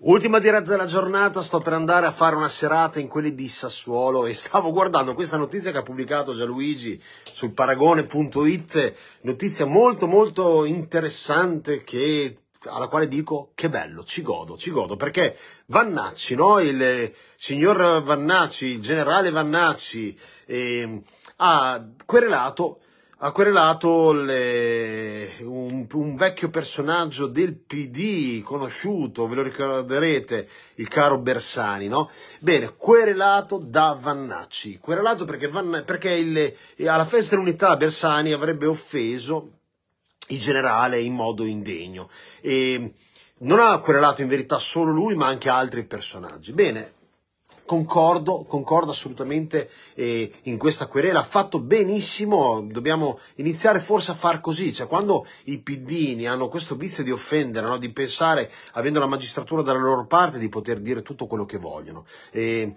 Ultima diretta della giornata, sto per andare a fare una serata in quelle di Sassuolo e stavo guardando questa notizia che ha pubblicato Gianluigi sul paragone.it, notizia molto molto interessante che, alla quale dico che bello, ci godo, ci godo, perché Vannacci, no? il eh, signor Vannacci, il generale Vannacci eh, ha querelato ha querelato le, un, un, vecchio personaggio del PD conosciuto, ve lo ricorderete, il caro Bersani, no? Bene, querelato da Vannacci, querelato perché, Van, perché il, alla festa dell'unità Bersani avrebbe offeso il generale in modo indegno e non ha querelato in verità solo lui ma anche altri personaggi. Bene, Concordo, concordo assolutamente eh, in questa querela, ha fatto benissimo, dobbiamo iniziare forse a far così, cioè quando i piddini hanno questo vizio di offendere, no? di pensare, avendo la magistratura dalla loro parte, di poter dire tutto quello che vogliono, eh,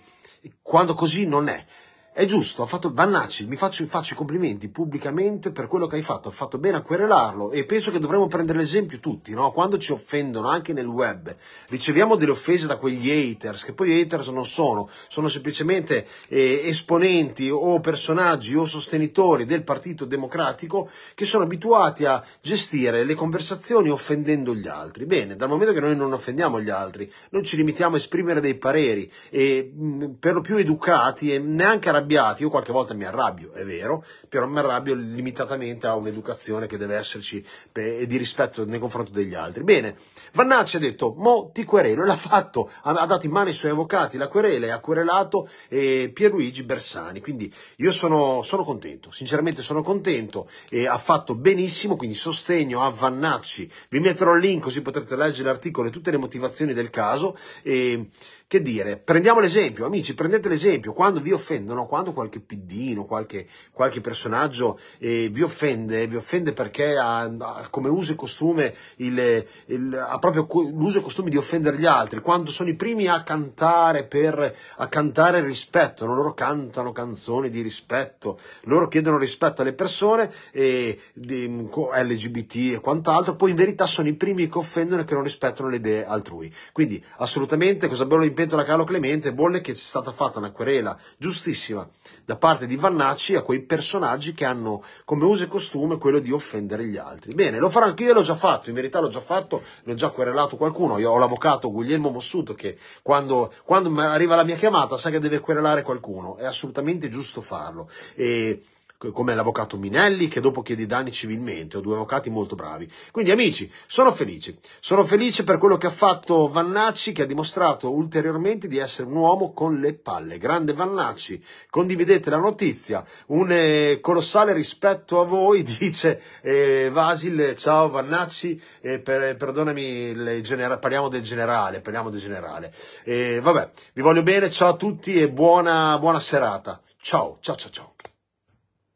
quando così non è è giusto, ha fatto Vannacci, mi faccio, faccio, i complimenti pubblicamente per quello che hai fatto, ha fatto bene a querelarlo e penso che dovremmo prendere l'esempio tutti, no? Quando ci offendono anche nel web, riceviamo delle offese da quegli haters, che poi haters non sono, sono semplicemente eh, esponenti o personaggi o sostenitori del Partito Democratico che sono abituati a gestire le conversazioni offendendo gli altri. Bene, dal momento che noi non offendiamo gli altri, noi ci limitiamo a esprimere dei pareri e mh, mm, per lo più educati e neanche arrabbiati arrabbiati, io qualche volta mi arrabbio, è vero, però mi arrabbio limitatamente a un'educazione che deve esserci e di rispetto nei confronti degli altri. Bene, Vannacci ha detto, mo ti querelo, e l'ha fatto, ha, dato in mano ai suoi avvocati la querela e ha querelato eh, Pierluigi Bersani, quindi io sono, sono contento, sinceramente sono contento, e ha fatto benissimo, quindi sostegno a Vannacci, vi metterò il link così potrete leggere l'articolo e tutte le motivazioni del caso, e che dire, prendiamo l'esempio, amici, prendete l'esempio, quando vi offendono, quando qualche piddino, qualche, qualche personaggio eh, vi offende, vi offende perché ha, ha come uso e costume il, il, ha proprio l'uso e costume di offendere gli altri, quando sono i primi a cantare per a cantare rispetto, no? loro cantano canzoni di rispetto, loro chiedono rispetto alle persone e, di, LGBT e quant'altro, poi in verità sono i primi che offendono e che non rispettano le idee altrui. Quindi assolutamente cosa abbiamo in pentola Carlo Clemente, bolle che sia stata fatta una querela giustissima offensiva da parte di Vannacci a quei personaggi che hanno come uso e costume quello di offendere gli altri. Bene, lo farò anche io, l'ho già fatto, in verità l'ho già fatto, ho già querelato qualcuno, io ho l'avvocato Guglielmo Mossuto che quando, quando arriva la mia chiamata sa che deve querelare qualcuno, è assolutamente giusto farlo. E come l'avvocato Minelli, che dopo chiede i danni civilmente, ho due avvocati molto bravi. Quindi amici, sono felice, sono felice per quello che ha fatto Vannacci, che ha dimostrato ulteriormente di essere un uomo con le palle. Grande Vannacci, condividete la notizia, un eh, colossale rispetto a voi, dice eh, Vasil, ciao Vannacci, eh, per, perdonami, parliamo del generale, parliamo del generale. Eh, vabbè, vi voglio bene, ciao a tutti e buona, buona serata. Ciao, ciao, ciao, ciao.